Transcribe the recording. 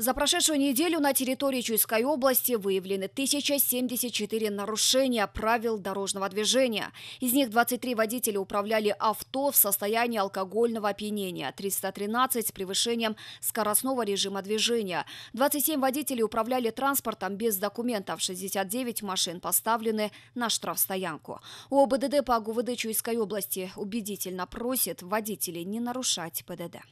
За прошедшую неделю на территории Чуйской области выявлены 1074 нарушения правил дорожного движения. Из них 23 водителя управляли авто в состоянии алкогольного опьянения, 313 с превышением скоростного режима движения, 27 водителей управляли транспортом без документов, 69 машин поставлены на штрафстоянку. ОБДД по ГУВД Чуйской области убедительно просит водителей не нарушать ПДД.